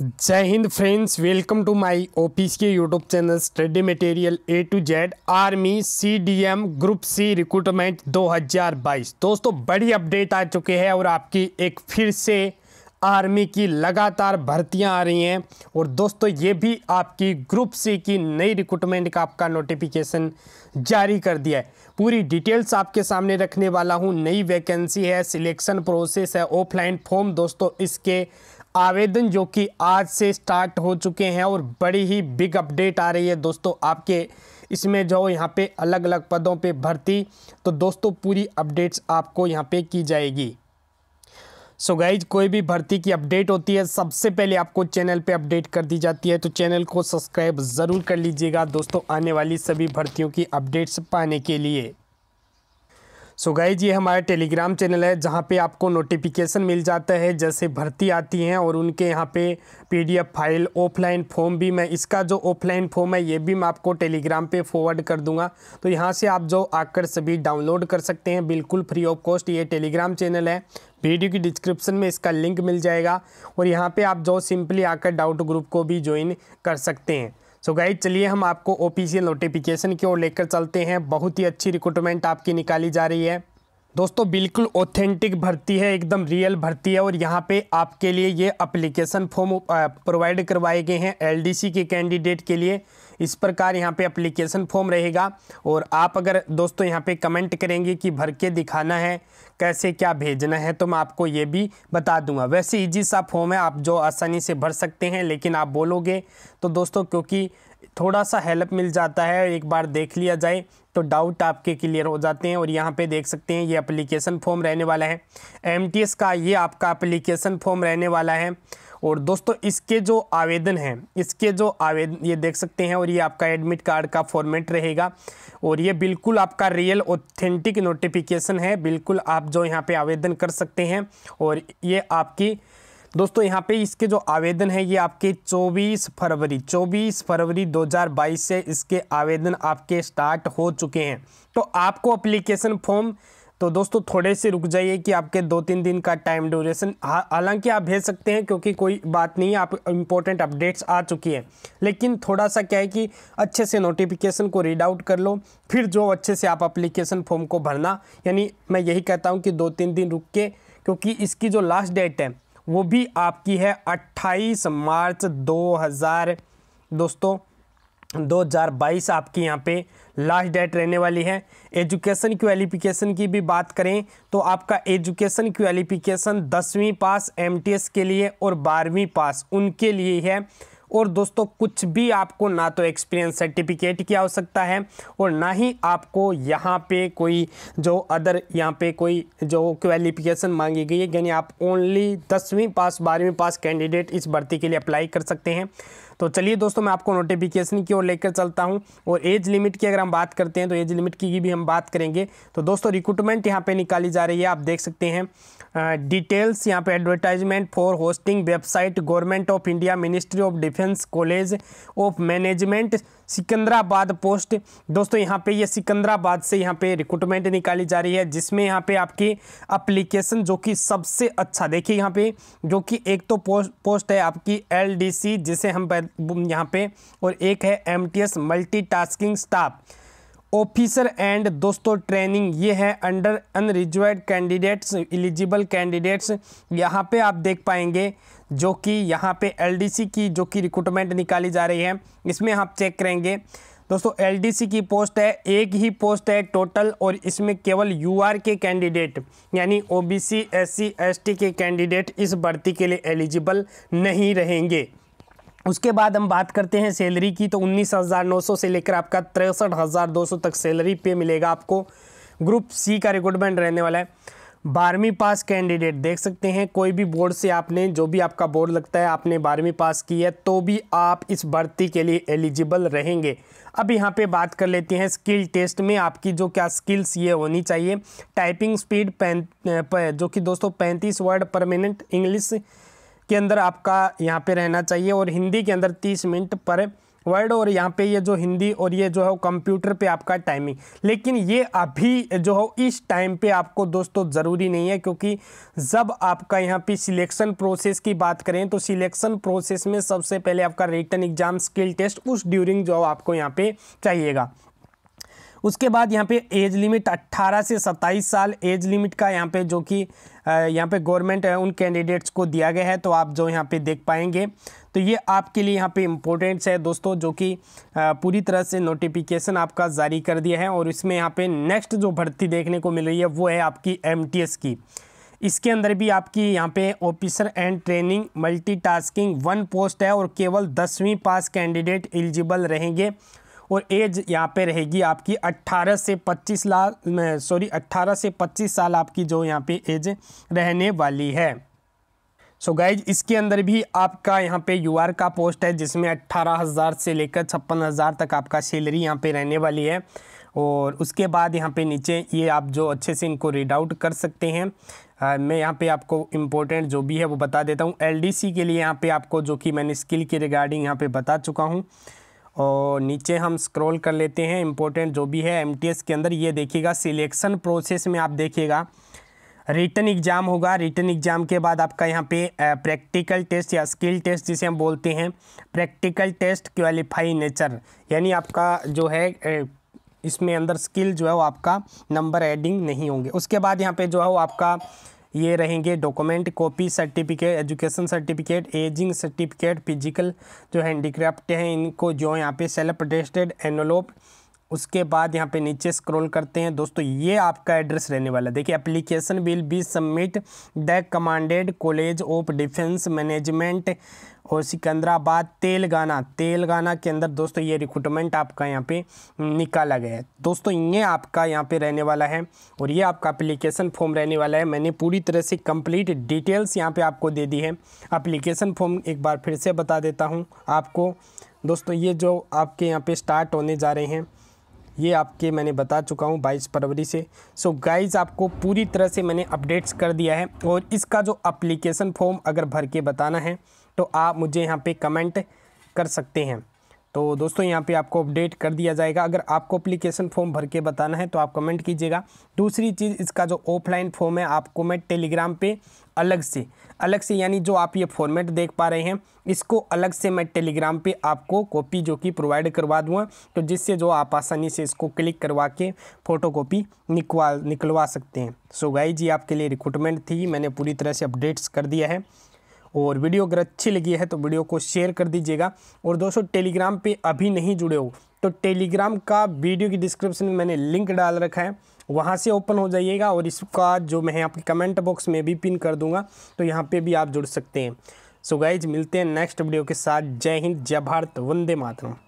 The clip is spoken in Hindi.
जय हिंद friends welcome to my office के YouTube channel study material A to Z army CDM group C recruitment 2022 दोस्तों बड़ी अपडेट आ चुकी है और आपकी एक फिर से आर्मी की लगातार भर्तियां आ रही हैं और दोस्तों ये भी आपकी ग्रुप सी की नई रिक्रूटमेंट का आपका नोटिफिकेशन जारी कर दिया है पूरी डिटेल्स आपके सामने रखने वाला हूँ नई वैकेंसी है सिलेक्शन प्रोसेस है ऑफलाइन फॉर्म दोस्तों इसके आवेदन जो कि आज से स्टार्ट हो चुके हैं और बड़ी ही बिग अपडेट आ रही है दोस्तों आपके इसमें जो यहाँ पे अलग अलग पदों पे भर्ती तो दोस्तों पूरी अपडेट्स आपको यहाँ पे की जाएगी सो so गाइज कोई भी भर्ती की अपडेट होती है सबसे पहले आपको चैनल पे अपडेट कर दी जाती है तो चैनल को सब्सक्राइब ज़रूर कर लीजिएगा दोस्तों आने वाली सभी भर्तियों की अपडेट्स पाने के लिए सो गाइज ये हमारा टेलीग्राम चैनल है जहाँ पे आपको नोटिफिकेशन मिल जाता है जैसे भर्ती आती हैं और उनके यहाँ पे पीडीएफ फाइल ऑफलाइन फॉर्म भी मैं इसका जो ऑफलाइन फॉर्म है ये भी मैं आपको टेलीग्राम पे फॉरवर्ड कर दूंगा तो यहाँ से आप जो आकर सभी डाउनलोड कर सकते हैं बिल्कुल फ्री ऑफ कॉस्ट ये टेलीग्राम चैनल है वीडियो की डिस्क्रिप्शन में इसका लिंक मिल जाएगा और यहाँ पर आप जो सिंपली आकर डाउट ग्रुप को भी ज्वाइन कर सकते हैं सो गाइज चलिए हम आपको ओपीसी नोटिफिकेशन की ओर लेकर चलते हैं बहुत ही अच्छी रिक्रूटमेंट आपकी निकाली जा रही है दोस्तों बिल्कुल ऑथेंटिक भर्ती है एकदम रियल भर्ती है और यहाँ पे आपके लिए ये अप्लीकेशन फॉर्म प्रोवाइड करवाए गए हैं एलडीसी के कैंडिडेट के लिए इस प्रकार यहाँ पे अप्लीकेशन फॉर्म रहेगा और आप अगर दोस्तों यहाँ पे कमेंट करेंगे कि भर के दिखाना है कैसे क्या भेजना है तो मैं आपको ये भी बता दूंगा वैसे इजी सा फॉर्म है आप जो आसानी से भर सकते हैं लेकिन आप बोलोगे तो दोस्तों क्योंकि थोड़ा सा हेल्प मिल जाता है एक बार देख लिया जाए तो डाउट आपके क्लियर हो जाते हैं और यहाँ पे देख सकते हैं ये अप्लीकेशन फॉर्म रहने वाला है एम का ये आपका अप्लीकेशन फॉर्म रहने वाला है और दोस्तों इसके जो आवेदन है इसके जो आवेदन ये देख सकते हैं और ये आपका एडमिट कार्ड का फॉर्मेट रहेगा और ये बिल्कुल आपका रियल ऑथेंटिक नोटिफिकेशन है बिल्कुल आप जो यहाँ पे आवेदन कर सकते हैं और ये आपकी दोस्तों यहाँ पे इसके जो आवेदन है ये आपके 24 फरवरी 24 फरवरी 2022 से इसके आवेदन आपके स्टार्ट हो चुके हैं तो आपको अप्लीकेशन फॉर्म तो दोस्तों थोड़े से रुक जाइए कि आपके दो तीन दिन का टाइम ड्यूरेशन हालांकि आप भेज सकते हैं क्योंकि कोई बात नहीं है आप इम्पोर्टेंट अपडेट्स आ चुकी हैं लेकिन थोड़ा सा क्या है कि अच्छे से नोटिफिकेशन को रीड आउट कर लो फिर जो अच्छे से आप अप्लीकेशन फॉर्म को भरना यानी मैं यही कहता हूँ कि दो तीन दिन रुक के क्योंकि इसकी जो लास्ट डेट है वो भी आपकी है 28 मार्च 2000 दोस्तों 2022 आपकी यहाँ पे लास्ट डेट रहने वाली है एजुकेशन क्वालिफिकेशन की भी बात करें तो आपका एजुकेशन क्वालिफिकेशन दसवीं पास एमटीएस के लिए और बारहवीं पास उनके लिए है और दोस्तों कुछ भी आपको ना तो एक्सपीरियंस सर्टिफिकेट की आवश्यकता है और ना ही आपको यहाँ पे कोई जो अदर यहाँ पे कोई जो क्वालिफिकेशन मांगी गई है यानी आप ओनली दसवीं पास बारहवीं पास कैंडिडेट इस भर्ती के लिए अप्लाई कर सकते हैं तो चलिए दोस्तों मैं आपको नोटिफिकेशन की ओर लेकर चलता हूं और एज लिमिट की अगर हम बात करते हैं तो एज लिमिट की भी हम बात करेंगे तो दोस्तों रिक्रूटमेंट यहाँ पे निकाली जा रही है आप देख सकते हैं डिटेल्स यहाँ पे advertisement for hosting website government of India ministry of defence college of management Secunderabad post दोस्तों यहाँ पे ये यह सिकंदराबाद से यहाँ पे रिक्रूटमेंट निकाली जा रही है जिसमें यहाँ पे आपकी अप्लीकेशन जो कि सबसे अच्छा देखिए यहाँ पे जो कि एक तो पोस्ट पोस्ट है आपकी एल जिसे हम यहाँ पे और एक है M multitasking staff officer and दोस्तों ट्रेनिंग ये है under unreserved candidates eligible candidates यहाँ पे आप देख पाएंगे जो कि यहाँ पे एलडीसी की जो कि रिक्रूटमेंट निकाली जा रही है इसमें आप चेक करेंगे दोस्तों एलडीसी की पोस्ट है एक ही पोस्ट है टोटल और इसमें केवल यूआर के कैंडिडेट यानी ओबीसी एससी एसटी के कैंडिडेट इस भर्ती के लिए एलिजिबल नहीं रहेंगे उसके बाद हम बात करते हैं सैलरी की तो उन्नीस हज़ार नौ सौ से लेकर आपका तिरसठ हज़ार दो सौ तक सैलरी पे मिलेगा आपको ग्रुप सी का रिक्रूटमेंट रहने वाला है बारहवीं पास कैंडिडेट देख सकते हैं कोई भी बोर्ड से आपने जो भी आपका बोर्ड लगता है आपने बारहवीं पास की है तो भी आप इस भर्ती के लिए एलिजिबल रहेंगे अब यहाँ पे बात कर लेते हैं स्किल टेस्ट में आपकी जो क्या स्किल्स ये होनी चाहिए टाइपिंग स्पीड पैं जो कि दोस्तों पैंतीस वर्ड परमानेंट इंग्लिश के अंदर आपका यहाँ पे रहना चाहिए और हिंदी के अंदर तीस मिनट पर वर्ड और यहाँ पे ये जो हिंदी और ये जो है कंप्यूटर पे आपका टाइमिंग लेकिन ये अभी जो हो इस टाइम पे आपको दोस्तों ज़रूरी नहीं है क्योंकि जब आपका यहाँ पे सिलेक्शन प्रोसेस की बात करें तो सिलेक्शन प्रोसेस में सबसे पहले आपका रिटर्न एग्जाम स्किल टेस्ट उस ड्यूरिंग जो आपको यहाँ पे चाहिएगा उसके बाद यहाँ पे एज लिमिट 18 से 27 साल एज लिमिट का यहाँ पे जो कि यहाँ पे गवर्नमेंट है उन कैंडिडेट्स को दिया गया है तो आप जो यहाँ पे देख पाएंगे तो ये आपके लिए यहाँ पे इम्पोर्टेंट्स है दोस्तों जो कि पूरी तरह से नोटिफिकेशन आपका जारी कर दिया है और इसमें यहाँ पे नेक्स्ट जो भर्ती देखने को मिल रही है वो है आपकी एम की इसके अंदर भी आपकी यहाँ पे officer and training multitasking one post है और केवल दसवीं पास कैंडिडेट एलिजिबल रहेंगे और एज यहाँ पे रहेगी आपकी 18 से 25 लाख सॉरी 18 से 25 साल आपकी जो यहाँ पे एज रहने वाली है सो so गाइज इसके अंदर भी आपका यहाँ पे यू का पोस्ट है जिसमें अट्ठारह हज़ार से लेकर छप्पन हज़ार तक आपका सैलरी यहाँ पे रहने वाली है और उसके बाद यहाँ पे नीचे ये आप जो अच्छे से इनको रीड आउट कर सकते हैं आ, मैं यहाँ पे आपको इम्पोर्टेंट जो भी है वो बता देता हूँ एलडीसी के लिए यहाँ पे आपको जो कि मैंने स्किल के रिगार्डिंग यहाँ पे बता चुका हूँ और नीचे हम स्क्रॉल कर लेते हैं इम्पोर्टेंट जो भी है एम के अंदर ये देखिएगा सिलेक्शन प्रोसेस में आप देखिएगा रिटर्न एग्ज़ाम होगा रिटर्न एग्ज़ाम के बाद आपका यहाँ पे प्रैक्टिकल टेस्ट या स्किल टेस्ट जिसे हम बोलते हैं प्रैक्टिकल टेस्ट क्वालिफाई नेचर यानी आपका जो है इसमें अंदर स्किल जो है वो आपका नंबर एडिंग नहीं होंगे उसके बाद यहाँ पे जो है वो आपका ये रहेंगे document copy certificate education certificate aging certificate physical जो हैंडीक्राफ्ट हैं इनको जो यहाँ पे सेल्फ अटेस्टेड एनोलोप उसके बाद यहाँ पे नीचे स्क्रॉल करते हैं दोस्तों ये आपका एड्रेस रहने वाला है देखिए application will be submit the commanded college of defence management और सिकंदराबाद तेलगाना तेलगाना के अंदर दोस्तों ये रिक्रूटमेंट आपका यहाँ पे निकाला गया है दोस्तों ये आपका यहाँ पे रहने वाला है और ये आपका एप्लीकेशन फॉर्म रहने वाला है मैंने पूरी तरह से कंप्लीट डिटेल्स यहाँ पे आपको दे दी है एप्लीकेशन फॉर्म एक बार फिर से बता देता हूँ आपको दोस्तों ये जो आपके यहाँ पे स्टार्ट होने जा रहे हैं ये आपके मैंने बता चुका हूँ 22 फरवरी से सो so गाइज आपको पूरी तरह से मैंने अपडेट्स कर दिया है और इसका जो अप्लीकेशन फॉर्म अगर भर के बताना है तो आप मुझे यहाँ पे कमेंट कर सकते हैं तो दोस्तों यहाँ पे आपको अपडेट कर दिया जाएगा अगर आपको अप्लीकेशन फॉर्म भर के बताना है तो आप कमेंट कीजिएगा दूसरी चीज़ इसका जो ऑफलाइन फॉर्म है आपको मैं टेलीग्राम पे अलग से अलग से यानी जो आप ये फॉर्मेट देख पा रहे हैं इसको अलग से मैं टेलीग्राम पे आपको कॉपी जो कि प्रोवाइड करवा दूँगा तो जिससे जो आप आसानी से इसको क्लिक करवा के फ़ोटो कॉपी निकवा निकलवा सकते हैं सो गाई जी आपके लिए रिक्रूटमेंट थी मैंने पूरी तरह से अपडेट्स कर दिया है और वीडियो अगर अच्छी लगी है तो वीडियो को शेयर कर दीजिएगा और दोस्तों टेलीग्राम पे अभी नहीं जुड़े हो तो टेलीग्राम का वीडियो की डिस्क्रिप्शन में मैंने लिंक डाल रखा है वहाँ से ओपन हो जाइएगा और इसका जो मैं आपके कमेंट बॉक्स में भी पिन कर दूँगा तो यहाँ पर भी आप जुड़ सकते हैं सो so गाइज मिलते हैं नेक्स्ट वीडियो के साथ जय हिंद जय भारत वंदे मातरम